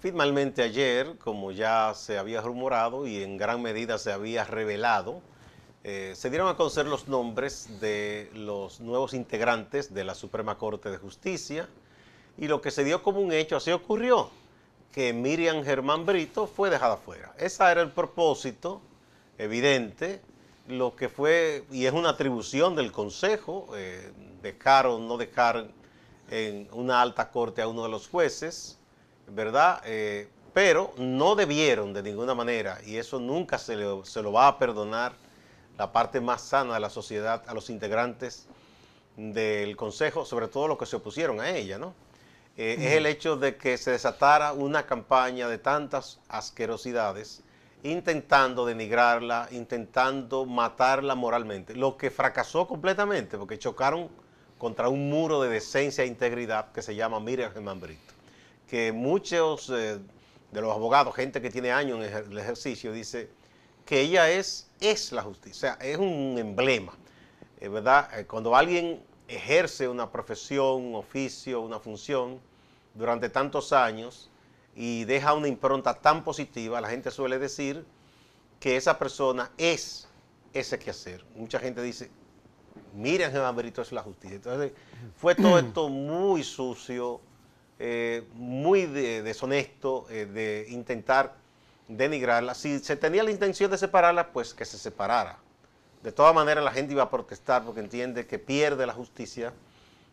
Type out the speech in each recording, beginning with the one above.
Finalmente ayer, como ya se había rumorado y en gran medida se había revelado, eh, se dieron a conocer los nombres de los nuevos integrantes de la Suprema Corte de Justicia y lo que se dio como un hecho, así ocurrió, que Miriam Germán Brito fue dejada fuera. Ese era el propósito evidente, lo que fue, y es una atribución del Consejo, eh, dejar o no dejar en una alta corte a uno de los jueces, ¿verdad? Eh, pero no debieron de ninguna manera, y eso nunca se, se lo va a perdonar la parte más sana de la sociedad a los integrantes del Consejo, sobre todo los que se opusieron a ella, ¿no? Eh, es el hecho de que se desatara una campaña de tantas asquerosidades, intentando denigrarla, intentando matarla moralmente, lo que fracasó completamente, porque chocaron contra un muro de decencia e integridad que se llama Miriam Germán Brito que muchos eh, de los abogados, gente que tiene años en el ejercicio, dice que ella es, es la justicia, o sea, es un emblema, eh, ¿verdad? Eh, cuando alguien ejerce una profesión, un oficio, una función durante tantos años y deja una impronta tan positiva, la gente suele decir que esa persona es ese quehacer. Mucha gente dice, miren, Ángel es la justicia. Entonces, fue todo esto muy sucio, eh, muy deshonesto eh, de intentar denigrarla. Si se tenía la intención de separarla, pues que se separara. De todas maneras, la gente iba a protestar porque entiende que pierde la justicia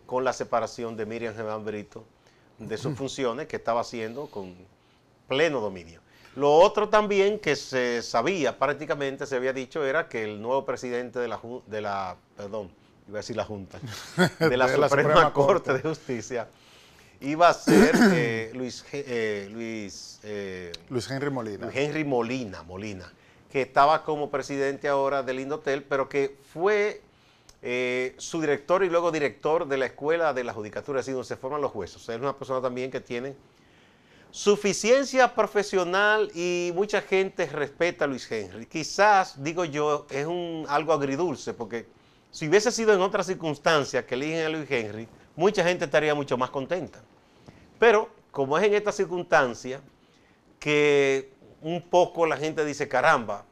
con la separación de Miriam Germán Brito de sus funciones que estaba haciendo con pleno dominio. Lo otro también que se sabía, prácticamente se había dicho, era que el nuevo presidente de la, de la perdón, iba a decir la Junta, de la, Suprema, Corte de Justicia, iba a ser Luis, Henry Molina. Molina, que estaba como presidente ahora del Indotel, pero que fue eh, su director y luego director de la Escuela de la Judicatura, así donde se forman los jueces. O sea, es una persona también que tiene suficiencia profesional y mucha gente respeta a Luis Henry. Quizás, digo yo, es un, algo agridulce, porque si hubiese sido en otras circunstancias que eligen a Luis Henry, mucha gente estaría mucho más contenta. Pero como es en esta circunstancia que un poco la gente dice, caramba,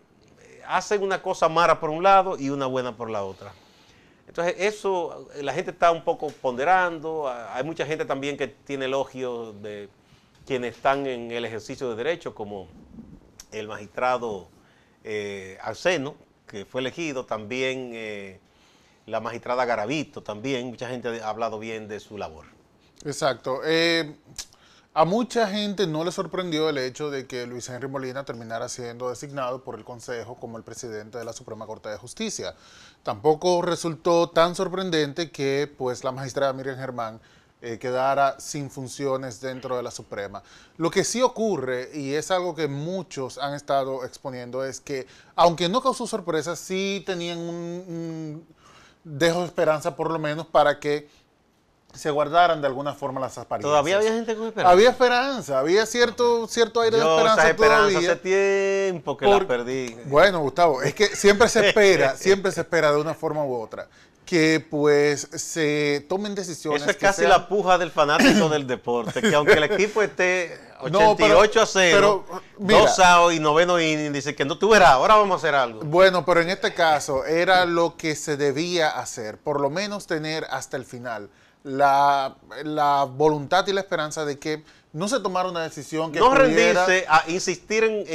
hacen una cosa mala por un lado y una buena por la otra. Entonces eso eh, la gente está un poco ponderando, hay mucha gente también que tiene elogios de quienes están en el ejercicio de derecho, como el magistrado eh, Arseno, que fue elegido, también eh, la magistrada Garavito, también mucha gente ha hablado bien de su labor. Exacto. Eh, a mucha gente no le sorprendió el hecho de que Luis Henry Molina terminara siendo designado por el Consejo como el presidente de la Suprema Corte de Justicia. Tampoco resultó tan sorprendente que pues, la magistrada Miriam Germán eh, quedara sin funciones dentro de la Suprema. Lo que sí ocurre, y es algo que muchos han estado exponiendo, es que aunque no causó sorpresa, sí tenían un, un dejo de esperanza por lo menos para que se guardaran de alguna forma las apariencias. Todavía había gente con esperanza. Había esperanza, había cierto, cierto aire de esperanza esperanza hace tiempo que la perdí. Bueno, Gustavo, es que siempre se espera, siempre se espera de una forma u otra que pues se tomen decisiones. esa es casi la puja del fanático del deporte, que aunque el equipo esté 88 a 0, pero, mira, dos y noveno dice que no tuviera, ahora vamos a hacer algo. Bueno, pero en este caso era lo que se debía hacer, por lo menos tener hasta el final la, voluntad y la esperanza de que no se tomara una decisión que no rendirse a insistir en,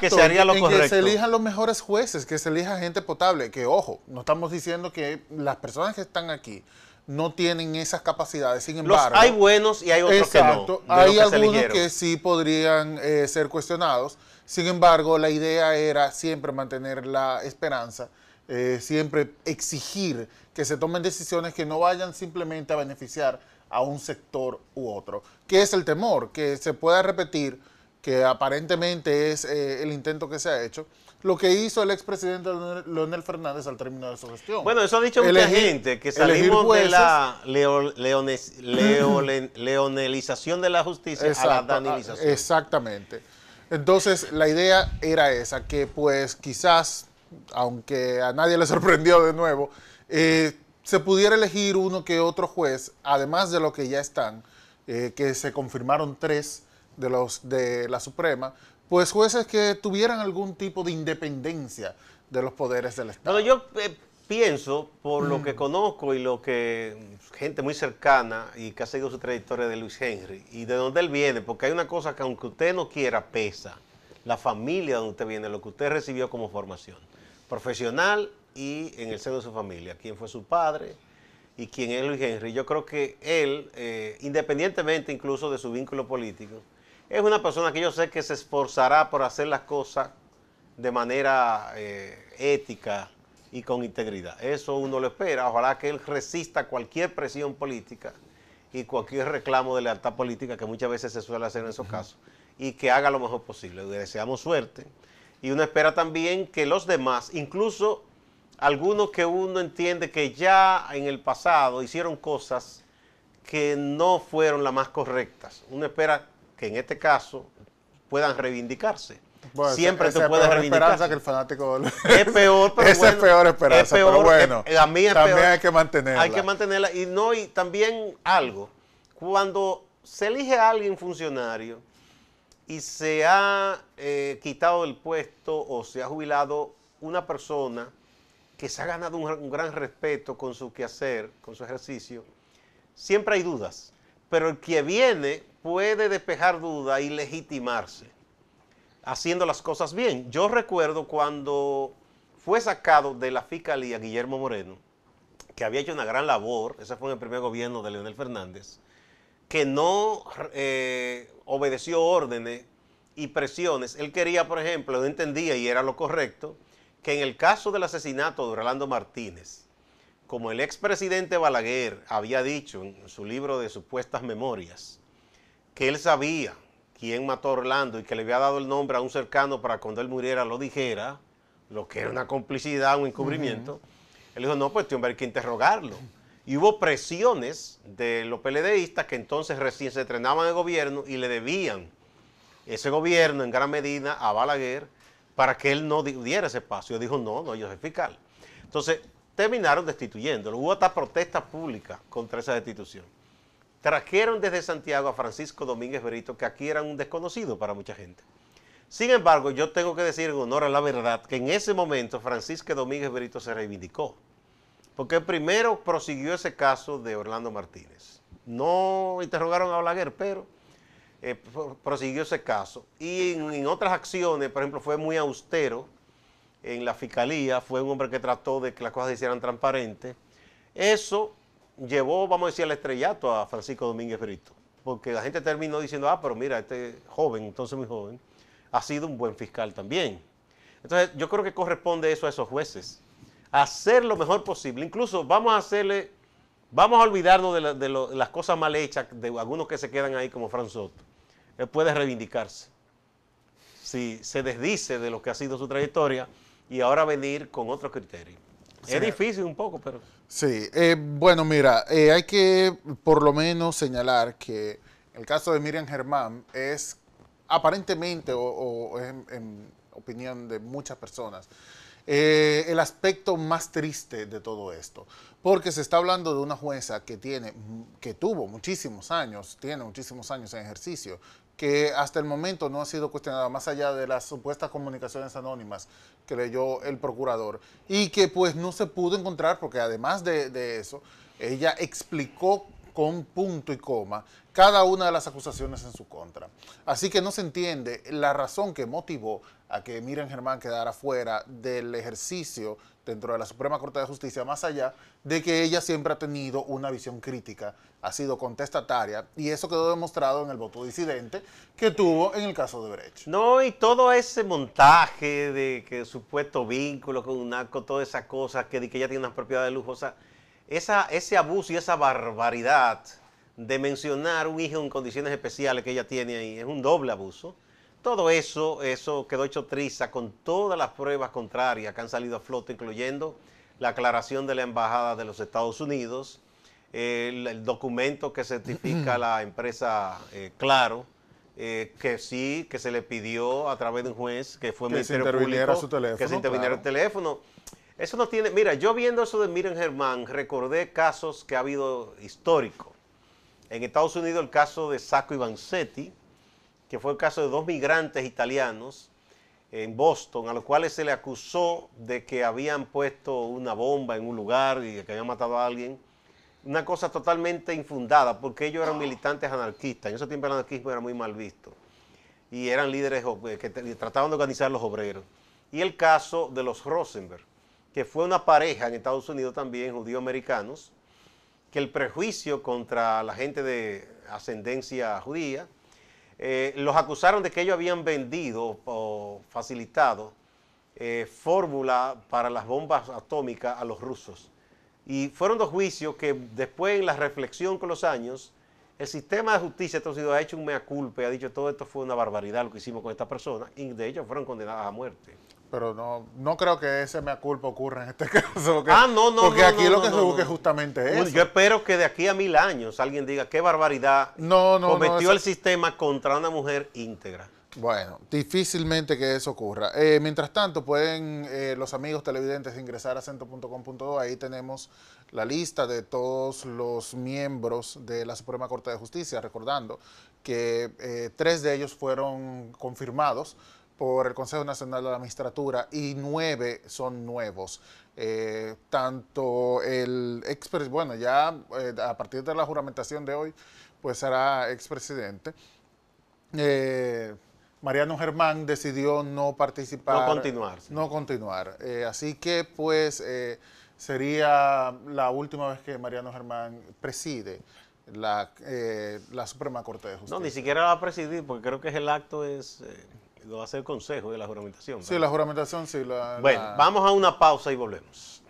que, se haría lo en que se elijan los mejores jueces, que se elija gente potable, que ojo, no estamos diciendo que las personas que están aquí no tienen esas capacidades, sin embargo... hay buenos y hay otros que no. Hay algunos que sí podrían eh, ser cuestionados, sin embargo, la idea era siempre mantener la esperanza eh, siempre exigir que se tomen decisiones que no vayan simplemente a beneficiar a un sector u otro. ¿Qué es el temor? Que se pueda repetir, que aparentemente es eh, el intento que se ha hecho, lo que hizo el expresidente Leonel Fernández al término de su gestión. Bueno, eso ha dicho mucha gente, que salimos de la leonelización de la justicia a la ah, danilización. Exactamente. Entonces, la idea era esa, que pues quizás aunque a nadie le sorprendió de nuevo, eh, se pudiera elegir uno que otro juez, además de lo que ya están, eh, que se confirmaron tres de los de la Suprema, pues jueces que tuvieran algún tipo de independencia de los poderes del Estado. Bueno, yo eh, pienso, por lo mm. que conozco y lo que gente muy cercana y que ha seguido su trayectoria de Luis Henry y de dónde él viene, porque hay una cosa que aunque usted no quiera, pesa. La familia donde usted viene, lo que usted recibió como formación profesional y en el seno de su familia, quién fue su padre y quién es Luis Henry. Yo creo que él, eh, independientemente incluso de su vínculo político, es una persona que yo sé que se esforzará por hacer las cosas de manera eh, ética y con integridad. Eso uno lo espera. Ojalá que él resista cualquier presión política y cualquier reclamo de lealtad política que muchas veces se suele hacer en esos casos y que haga lo mejor posible. Le deseamos suerte y uno espera también que los demás, incluso algunos que uno entiende que ya en el pasado hicieron cosas que no fueron las más correctas. Uno espera que en este caso puedan reivindicarse. Siempre se puede te esperanza que el fanático Es peor, pero Esa bueno, es peor esperanza, pero bueno. Eh, también hay que mantenerla. Hay que mantenerla. Y no, y también algo. Cuando se elige a alguien funcionario, y se ha eh, quitado el puesto o se ha jubilado una persona que se ha ganado un, gran respeto con su quehacer, con su ejercicio, siempre hay dudas, pero el que viene puede despejar dudas y legitimarse haciendo las cosas bien. Yo recuerdo cuando fue sacado de la fiscalía Guillermo Moreno, que había hecho una gran labor, ese fue en el primer gobierno de Leonel Fernández, que no eh, obedeció órdenes y presiones. Él quería, por ejemplo, no entendía y era lo correcto, que en el caso del asesinato de Orlando Martínez, como el expresidente Balaguer había dicho en su libro de supuestas memorias, que él sabía quién mató a Orlando y que le había dado el nombre a un cercano para cuando él muriera lo dijera, lo que era una complicidad, un encubrimiento, él dijo, no, pues tiene que interrogarlo. Y hubo presiones de los PLDistas que entonces recién se entrenaban el gobierno y le debían ese gobierno en gran medida a Balaguer para que él no diera ese paso. espacio. Dijo, no, no, yo soy fiscal. Entonces, terminaron destituyéndolo. Hubo hasta protesta pública contra esa destitución. Trajeron desde Santiago a Francisco Domínguez Berito, que aquí era un desconocido para mucha gente. Sin embargo, yo tengo que decir en honor a la verdad que en ese momento Francisco Domínguez Berito se reivindicó. Porque primero prosiguió ese caso de Orlando Martínez. No interrogaron a Blaguer, pero eh, prosiguió ese caso. Y en, en, otras acciones, por ejemplo, fue muy austero en la fiscalía, fue un hombre que trató de que las cosas se hicieran transparentes. Eso llevó, vamos a decir, al estrellato a Francisco Domínguez Brito, porque la gente terminó diciendo, ah, pero mira, este joven, entonces muy joven, ha sido un buen fiscal también. Entonces, yo creo que corresponde eso a esos jueces hacer lo mejor posible. Incluso vamos a hacerle, vamos a olvidarnos de, las cosas mal hechas, de algunos que se quedan ahí como Franz Soto. Él puede reivindicarse. Si se desdice de lo que ha sido su trayectoria y ahora venir con otro criterio. Es difícil un poco, pero... Sí, eh, bueno, mira, eh, hay que por lo menos señalar que el caso de Miriam Germán es aparentemente, o, en opinión de muchas personas, eh, el aspecto más triste de todo esto, porque se está hablando de una jueza que tiene, que tuvo muchísimos años, tiene muchísimos años en ejercicio, que hasta el momento no ha sido cuestionada, más allá de las supuestas comunicaciones anónimas que leyó el procurador, y que pues no se pudo encontrar, porque además de, de eso, ella explicó con punto y coma cada una de las acusaciones en su contra. Así que no se entiende la razón que motivó a que Miriam Germán quedara fuera del ejercicio dentro de la Suprema Corte de Justicia, más allá de que ella siempre ha tenido una visión crítica, ha sido contestataria, y eso quedó demostrado en el voto disidente que tuvo en el caso de Brecht. No, y todo ese montaje de que supuesto vínculo con un todas esas cosas, que, de que ella tiene unas propiedades lujosas ese abuso y esa barbaridad de mencionar un hijo en condiciones especiales que ella tiene ahí, es un doble abuso. Todo eso, eso quedó hecho triza con todas las pruebas contrarias que han salido a flote, incluyendo la aclaración de la Embajada de los Estados Unidos, el, documento que certifica la empresa eh, Claro, eh, que sí, que se le pidió a través de un juez, que fue que Ministerio se interviniera Público, su teléfono, que se interviniera el teléfono. Eso no tiene, mira, yo viendo eso de Miren Germán, recordé casos que ha habido históricos. En Estados Unidos el caso de Sacco y Vanzetti, que fue el caso de dos migrantes italianos en Boston, a los cuales se le acusó de que habían puesto una bomba en un lugar y que habían matado a alguien. Una cosa totalmente infundada, porque ellos eran militantes anarquistas. En ese tiempo el anarquismo era muy mal visto. Y eran líderes eh, que trataban de organizar los obreros. Y el caso de los Rosenberg que fue una pareja en Estados Unidos también, judío americanos, que el prejuicio contra la gente de ascendencia judía, eh, los acusaron de que ellos habían vendido o facilitado eh, fórmula para las bombas atómicas a los rusos. Y fueron dos juicios que después en la reflexión con los años, el sistema de justicia de Estados Unidos ha hecho un mea culpa y ha dicho todo esto fue una barbaridad lo que hicimos con esta persona y de ellos fueron condenadas a muerte pero no, no creo que ese mea culpa ocurra en este caso. ah, no, no. Porque aquí lo que se busca es justamente eso. Yo espero que de aquí a mil años alguien diga qué barbaridad cometió el sistema contra una mujer íntegra. Bueno, difícilmente que eso ocurra. Eh, mientras tanto, pueden eh, los amigos televidentes ingresar a centro.com.do. Ahí tenemos la lista de todos los miembros de la Suprema Corte de Justicia, recordando que eh, tres de ellos fueron confirmados por el Consejo Nacional de la Magistratura y nueve son nuevos. Eh, tanto el expresidente... bueno, ya eh, a partir de la juramentación de hoy, pues será expresidente. Eh, Mariano Germán decidió no participar. No continuar. No continuar. así que, pues, sería la última vez que Mariano Germán preside la, Suprema Corte de Justicia. No, ni siquiera va a presidir, porque creo que el acto es lo hace el Consejo de la Juramentación. Sí, la juramentación, sí. La, bueno, vamos a una pausa y volvemos.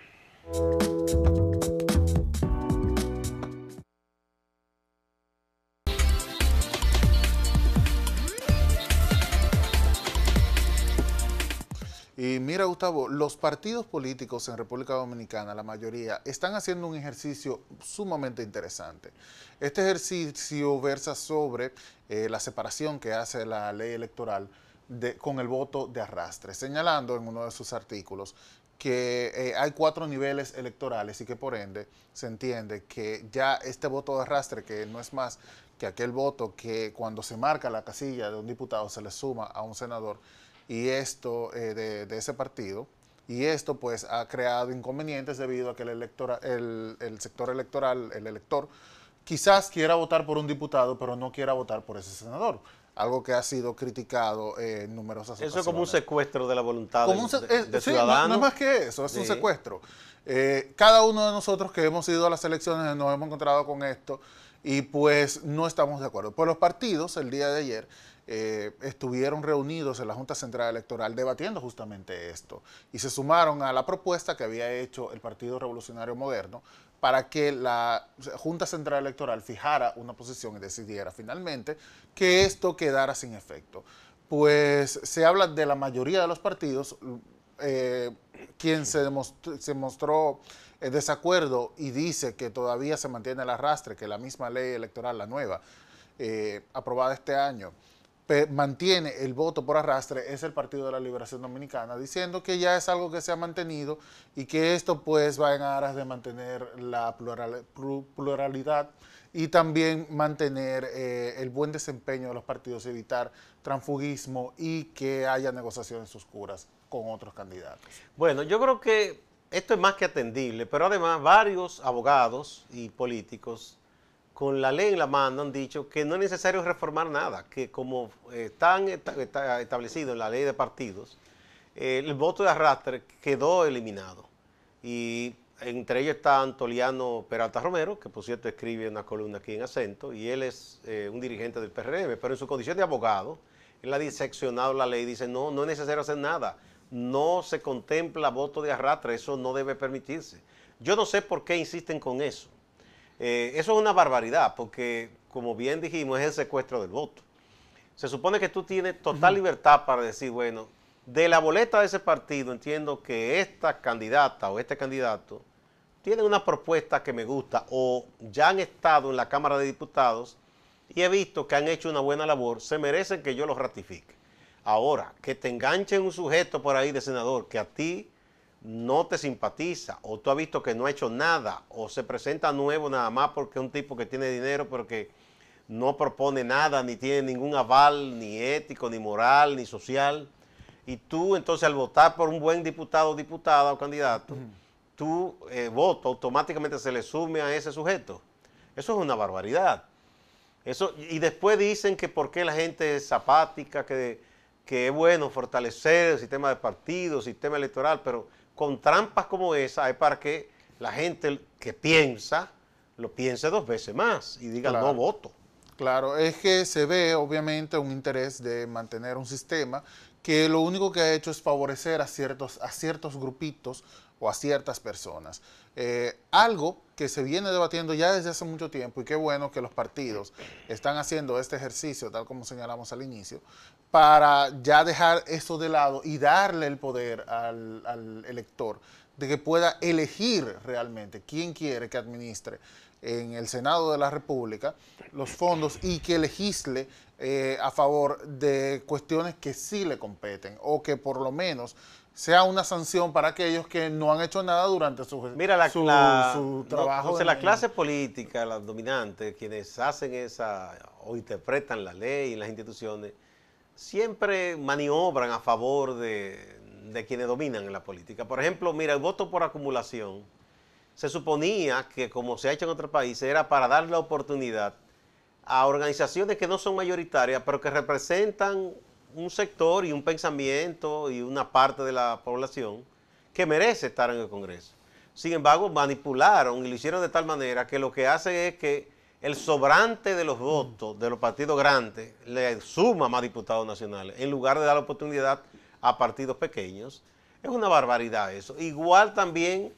Y mira, Gustavo, los partidos políticos en República Dominicana, la mayoría, están haciendo un ejercicio sumamente interesante. Este ejercicio versa sobre eh, la separación que hace la ley electoral de, con el voto de arrastre, señalando en uno de sus artículos que eh, hay cuatro niveles electorales y que por ende se entiende que ya este voto de arrastre, que no es más que aquel voto que cuando se marca la casilla de un diputado se le suma a un senador y esto eh, de, ese partido, y esto pues ha creado inconvenientes debido a que el, el sector electoral, el elector, quizás quiera votar por un diputado, pero no quiera votar por ese senador algo que ha sido criticado en numerosas ocasiones. Eso es como un secuestro de la voluntad de, eh, sí, No, es más que eso, es un secuestro. Eh, cada uno de nosotros que hemos ido a las elecciones nos hemos encontrado con esto y pues no estamos de acuerdo. Pues los partidos el día de ayer eh, estuvieron reunidos en la Junta Central Electoral debatiendo justamente esto y se sumaron a la propuesta que había hecho el Partido Revolucionario Moderno para que la Junta Central Electoral fijara una posición y decidiera finalmente que esto quedara sin efecto. Pues se habla de la mayoría de los partidos, eh, quien se, mostró eh, desacuerdo y dice que todavía se mantiene el arrastre, que la misma ley electoral, la nueva, eh, aprobada este año, mantiene el voto por arrastre es el Partido de la Liberación Dominicana, diciendo que ya es algo que se ha mantenido y que esto pues va en aras de mantener la pluralidad y también mantener eh, el buen desempeño de los partidos, evitar transfugismo y que haya negociaciones oscuras con otros candidatos. Bueno, yo creo que esto es más que atendible, pero además varios abogados y políticos con la ley en la mano han dicho que no es necesario reformar nada, que como están establecido en la ley de partidos, eh, el voto de arrastre quedó eliminado. Y entre ellos está Antoliano Peralta Romero, que por cierto escribe una columna aquí en Acento, y él es eh, un dirigente del PRM, pero en su condición de abogado, él ha diseccionado la ley, y dice, no, no es necesario hacer nada, no se contempla voto de arrastre, eso no debe permitirse. Yo no sé por qué insisten con eso. Eh, eso es una barbaridad, porque como bien dijimos, es el secuestro del voto. Se supone que tú tienes total libertad para decir, bueno, de la boleta de ese partido entiendo que esta candidata o este candidato tiene una propuesta que me gusta o ya han estado en la Cámara de Diputados y he visto que han hecho una buena labor, se merecen que yo los ratifique. Ahora, que te enganchen un sujeto por ahí de senador que a ti no te simpatiza o tú has visto que no ha hecho nada o se presenta nuevo nada más porque es un tipo que tiene dinero pero que no propone nada, ni tiene ningún aval, ni ético, ni moral, ni social. Y tú entonces al votar por un buen diputado o diputada o candidato, tú tu eh, voto automáticamente se le sume a ese sujeto. Eso es una barbaridad. Eso, y después dicen que por qué la gente es zapática que, que es bueno fortalecer el sistema de partidos, sistema electoral, pero con trampas como esa hay para que la gente que piensa lo piense dos veces más y diga no voto. Claro, es que se ve obviamente un interés de mantener un sistema que lo único que ha hecho es favorecer a ciertos, a ciertos grupitos o a ciertas personas. Eh, algo que se viene debatiendo ya desde hace mucho tiempo y qué bueno que los partidos están haciendo este ejercicio, tal como señalamos al inicio, para ya dejar eso de lado y darle el poder al, al elector de que pueda elegir realmente quién quiere que administre en el Senado de la República los fondos y que legisle eh, a favor de cuestiones que sí le competen o que por lo menos sea una sanción para aquellos que no han hecho nada durante su, Mira, la, su, trabajo. la clase política, las dominantes, quienes hacen esa o interpretan la ley y las instituciones, siempre maniobran a favor de, de quienes dominan en la política. Por ejemplo, mira, el voto por acumulación se suponía que, como se ha hecho en otros países, era para dar la oportunidad a organizaciones que no son mayoritarias, pero que representan un sector y un pensamiento y una parte de la población que merece estar en el Congreso. Sin embargo, manipularon y lo hicieron de tal manera que lo que hace es que el sobrante de los votos de los partidos grandes le suma más diputados nacionales en lugar de dar la oportunidad a partidos pequeños. Es una barbaridad eso. Igual también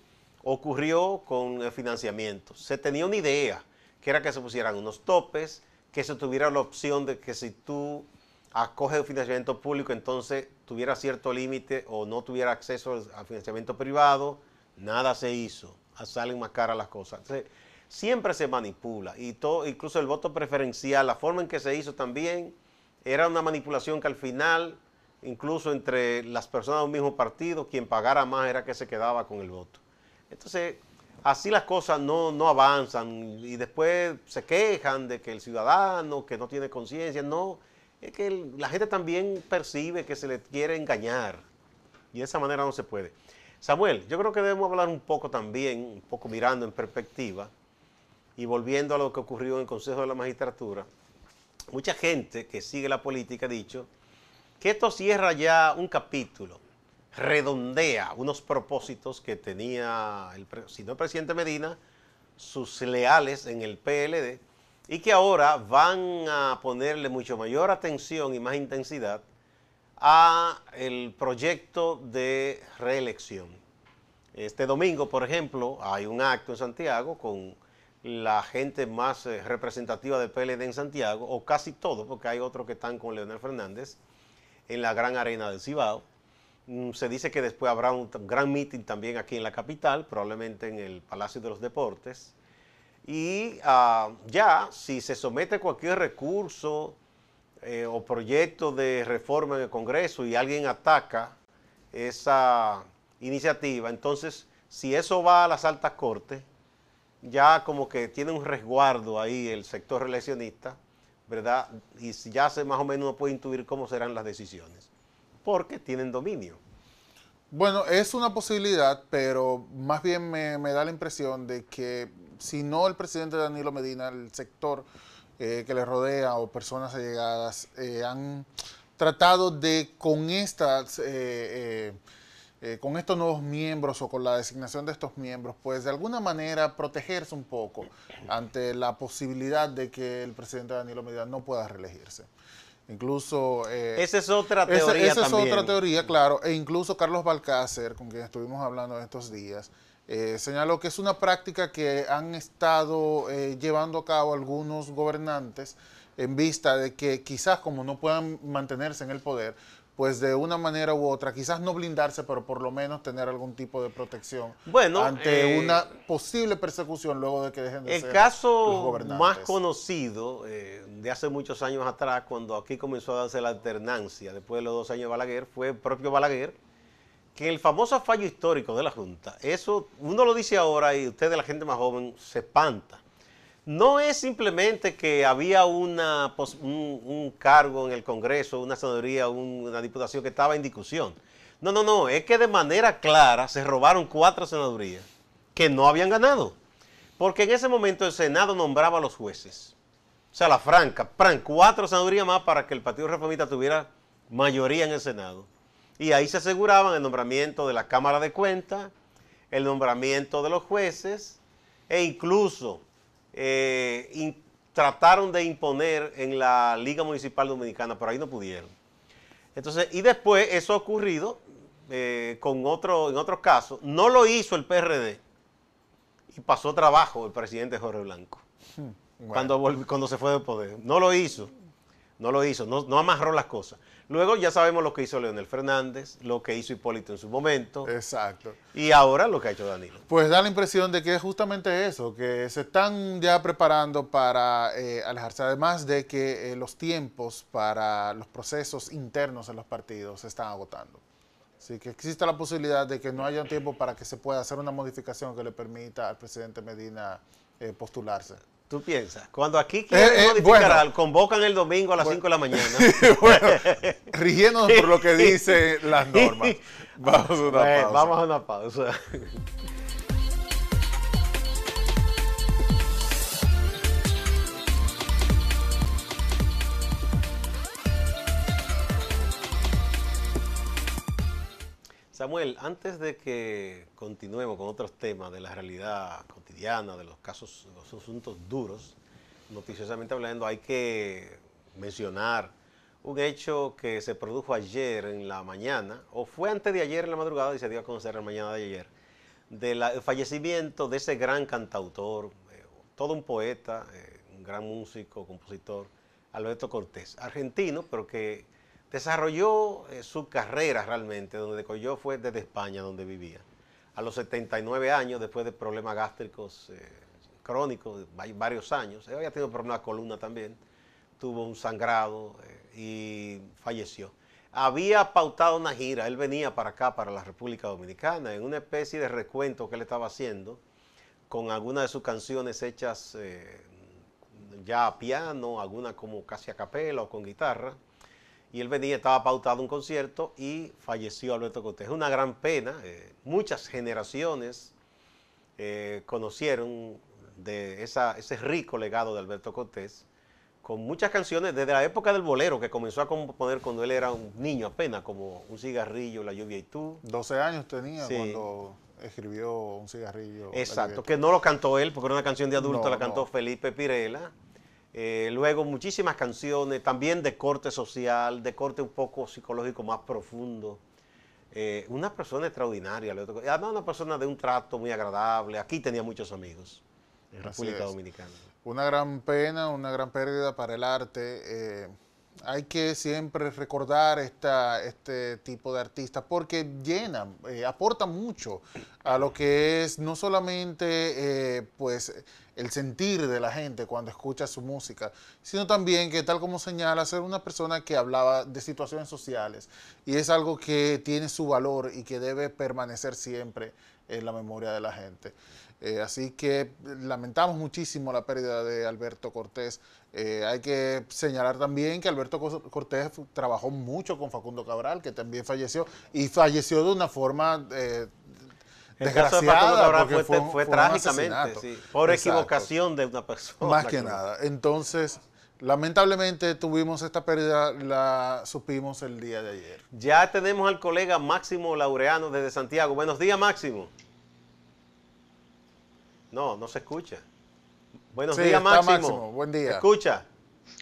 ocurrió con el financiamiento. Se tenía una idea que era que se pusieran unos topes, que se tuviera la opción de que si tú acoges el financiamiento público, entonces tuviera cierto límite o no tuviera acceso al financiamiento privado, nada se hizo, salen más caras las cosas. Entonces, siempre se manipula y todo, incluso el voto preferencial, la forma en que se hizo también, era una manipulación que al final, incluso entre las personas de un mismo partido, quien pagara más era que se quedaba con el voto. Entonces, así las cosas no, no avanzan y después se quejan de que el ciudadano que no tiene conciencia, no, es que la gente también percibe que se le quiere engañar y de esa manera no se puede. Samuel, yo creo que debemos hablar un poco también, un poco mirando en perspectiva y volviendo a lo que ocurrió en el Consejo de la Magistratura, mucha gente que sigue la política ha dicho que esto cierra ya un capítulo redondea unos propósitos que tenía, el, si presidente Medina, sus leales en el PLD y que ahora van a ponerle mucho mayor atención y más intensidad a el proyecto de reelección. Este domingo, por ejemplo, hay un acto en Santiago con la gente más eh, representativa del PLD en Santiago, o casi todo, porque hay otros que están con Leonel Fernández en la gran arena del Cibao. Mm, se dice que después habrá un gran meeting también aquí en la capital, probablemente en el Palacio de los Deportes. Y ah, ya, si se somete cualquier recurso eh, o proyecto de reforma en el Congreso y alguien ataca esa iniciativa, entonces si eso va a las altas cortes, ya como que tiene un resguardo ahí el sector relacionista, ¿verdad? Y ya se más o menos uno puede intuir cómo serán las decisiones porque tienen dominio. Bueno, es una posibilidad, pero más bien me, da la impresión de que si no el presidente Danilo Medina, el sector eh, que le rodea o personas allegadas eh, han tratado de con estas... Eh, con estos nuevos miembros o con la designación de estos miembros, pues de alguna manera protegerse un poco ante la posibilidad de que el presidente Danilo Medina no pueda reelegirse. Incluso. Eh, esa es otra teoría. Esa, es otra teoría, claro. E incluso Carlos Balcácer, con quien estuvimos hablando estos días, eh, señaló que es una práctica que han estado eh, llevando a cabo algunos gobernantes en vista de que quizás como no puedan mantenerse en el poder, pues de una manera u otra, quizás no blindarse, pero por lo menos tener algún tipo de protección ante eh, una posible persecución luego de que dejen de el caso más conocido eh, de hace muchos años atrás, cuando aquí comenzó a darse la alternancia después de los dos años de Balaguer, fue el propio Balaguer, que el famoso fallo histórico de la Junta, eso uno lo dice ahora y ustedes, la gente más joven, se espanta no es simplemente que había un, cargo en el Congreso, una senaduría, una diputación que estaba en discusión. No, no, no, es que de manera clara se robaron cuatro senadurías que no habían ganado. Porque en ese momento el Senado nombraba a los jueces. O sea, la franca, cuatro senadurías más para que el Partido Reformista tuviera mayoría en el Senado. Y ahí se aseguraban el nombramiento de la Cámara de Cuentas, el nombramiento de los jueces e incluso eh, trataron de imponer en la Liga Municipal Dominicana, pero ahí no pudieron. Entonces, y después eso ha ocurrido eh, con otro, en otros casos. No lo hizo el PRD y pasó trabajo el presidente Jorge Blanco hmm, cuando, cuando se fue de poder. No lo hizo, no lo hizo, no amarró las cosas. Luego ya sabemos lo que hizo Leonel Fernández, lo que hizo Hipólito en su momento. Exacto. Y ahora lo que ha hecho Danilo. Pues da la impresión de que es justamente eso, que se están ya preparando para eh, alejarse. Además de que eh, los tiempos para los procesos internos en los partidos se están agotando. Así que existe la posibilidad de que no haya tiempo para que se pueda hacer una modificación que le permita al presidente Medina eh, postularse. ¿Tú piensas? Cuando aquí eh, quieren eh, modificar al, convocan el domingo a las 5 de la mañana. bueno, rigiéndonos por lo que dicen las normas. Vamos una pausa. Vamos a una pausa. Samuel, antes de que continuemos con otros temas de la realidad cotidiana, de los casos, los asuntos duros, noticiosamente hablando, hay que mencionar un hecho que se produjo ayer en la mañana, o fue antes de ayer en la madrugada y se dio a conocer en la mañana de ayer, del fallecimiento de ese gran cantautor, eh, todo un poeta, eh, un gran músico, compositor, Alberto Cortés, argentino, pero que Desarrolló eh, su carrera realmente, donde decolló fue desde España, donde vivía. A los 79 años, después de problemas gástricos eh, crónicos, varios años, había tenido problemas de columna también, tuvo un sangrado eh, y falleció. Había pautado una gira, él venía para acá, para la República Dominicana, en una especie de recuento que él estaba haciendo con algunas de sus canciones hechas ya a piano, algunas como casi a capela o con guitarra y él venía, estaba pautado un concierto y falleció Alberto Cortés. Es Una gran pena, eh, muchas generaciones eh, conocieron de ese rico legado de Alberto Cortés, con muchas canciones desde la época del bolero, que comenzó a componer cuando él era un niño apenas, como Un cigarrillo, La lluvia y tú. 12 años tenía cuando escribió Un cigarrillo. Exacto, que no lo cantó él, porque era una canción de adulto, la cantó Felipe Pirela. Eh, luego muchísimas canciones, también de corte social, de corte un poco psicológico más profundo. Eh, una persona extraordinaria, además una persona de un trato muy agradable. Aquí tenía muchos amigos en República Dominicana. Una gran pena, una gran pérdida para el arte. Eh, hay que siempre recordar este tipo de artista porque llena, eh, aporta mucho a lo que es no solamente eh, pues el sentir de la gente cuando escucha su música, sino también que tal como señala, ser una persona que hablaba de situaciones sociales y es algo que tiene su valor y que debe permanecer siempre en la memoria de la gente. Eh, así que lamentamos muchísimo la pérdida de Alberto Cortés. Eh, hay que señalar también que Alberto Cortés trabajó mucho con Facundo Cabral, que también falleció, y falleció de una forma... Eh, fue, trágicamente, por equivocación de una persona. Más que nada. Entonces, lamentablemente tuvimos esta pérdida, la supimos el día de ayer. Ya tenemos al colega Máximo Laureano desde Santiago. Buenos días, Máximo. No, no se escucha. Buenos días, Máximo. Máximo. Buen día. ¿Escucha?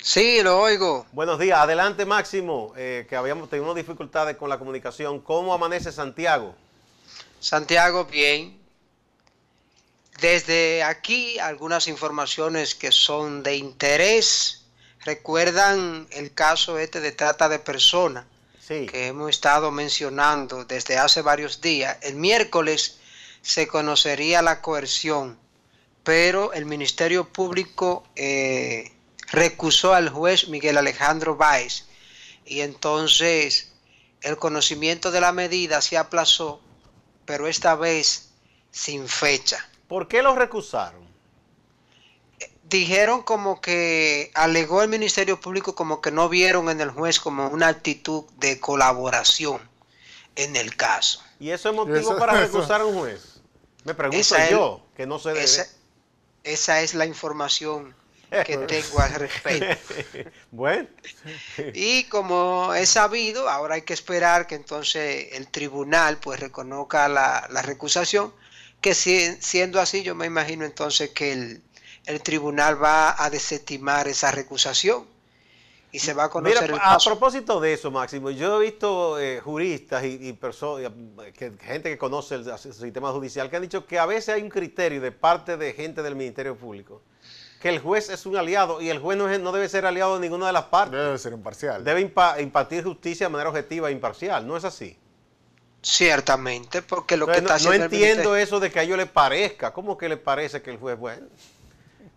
Sí, lo oigo. Buenos días. Adelante, Máximo, eh, que habíamos tenido dificultades con la comunicación. ¿Cómo amanece Santiago? Santiago, bien. Desde aquí, algunas informaciones que son de interés. Recuerdan el caso este de trata de personas sí. que hemos estado mencionando desde hace varios días. El miércoles se conocería la coerción, pero el Ministerio Público eh, recusó al juez Miguel Alejandro Báez y entonces el conocimiento de la medida se aplazó, pero esta vez sin fecha. ¿Por qué lo recusaron? Dijeron como que alegó el Ministerio Público como que no vieron en el juez como una actitud de colaboración en el caso. ¿Y eso es motivo para recusar a un juez? Me pregunto yo, que no sé de... Esa, es la información que tengo al respecto. bueno. Y como he sabido, ahora hay que esperar que entonces el tribunal pues reconozca la, recusación, que si, siendo así yo me imagino entonces que el, el tribunal va a desestimar esa recusación y se va a conocer Mira, A propósito de eso, Máximo, yo he visto eh, juristas y, eh, gente que conoce el, sistema judicial, que han dicho que a veces hay un criterio de parte de gente del Ministerio Público que el juez es un aliado y el juez no, debe ser aliado de ninguna de las partes. Debe ser imparcial. Debe impartir justicia de manera objetiva e imparcial, ¿no es así? Ciertamente, porque lo que está no, No entiendo eso de que a ellos les parezca. ¿Cómo que les parece que el juez, bueno,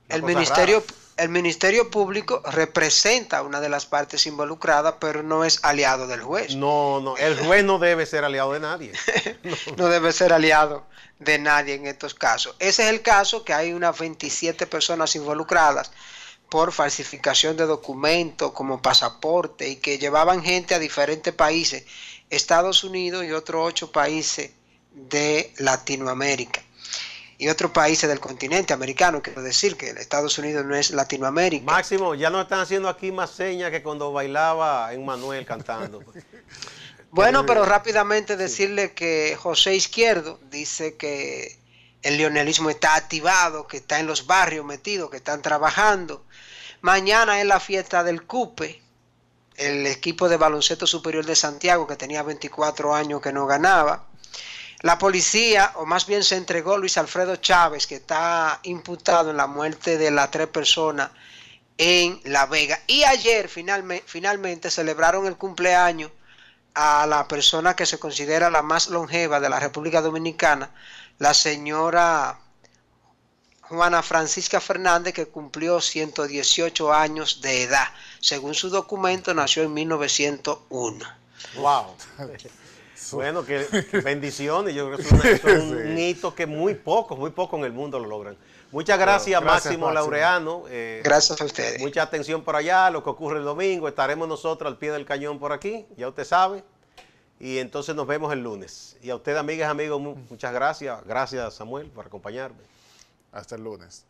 el ministerio, el ministerio Público representa una de las partes involucradas, pero no es aliado del juez. No, no, el juez no debe ser aliado de nadie. No. debe ser aliado de nadie en estos casos. Ese es el caso que hay unas 27 personas involucradas por falsificación de documentos como pasaporte y que llevaban gente a diferentes países, Estados Unidos y otros ocho países de Latinoamérica y otros países del continente americano. Quiero decir que Estados Unidos no es Latinoamérica. Máximo, ya no están haciendo aquí más señas que cuando bailaba en Manuel cantando. bueno, pero rápidamente decirle que José Izquierdo dice que el leonelismo está activado, que está en los barrios metidos, que están trabajando. Mañana es la fiesta del CUPE, el equipo de baloncesto superior de Santiago que tenía 24 años que no ganaba. La policía, o más bien se entregó Luis Alfredo Chávez, que está imputado en la muerte de las tres personas en La Vega. Y ayer finalmente celebraron el cumpleaños a la persona que se considera la más longeva de la República Dominicana, la señora Juana Francisca Fernández, que cumplió 118 años de edad. Según su documento, nació en 1901. ¡Wow! Bueno, que bendiciones. Yo creo que es, un hito que muy pocos, muy pocos en el mundo lo logran. Muchas gracias, Máximo, Laureano. Eh, gracias a ustedes. Mucha atención por allá, lo que ocurre el domingo. Estaremos nosotros al pie del cañón por aquí, ya usted sabe. Y entonces nos vemos el lunes. Y a usted, amigas, amigos, muchas gracias. Gracias, Samuel, por acompañarme. Hasta el lunes.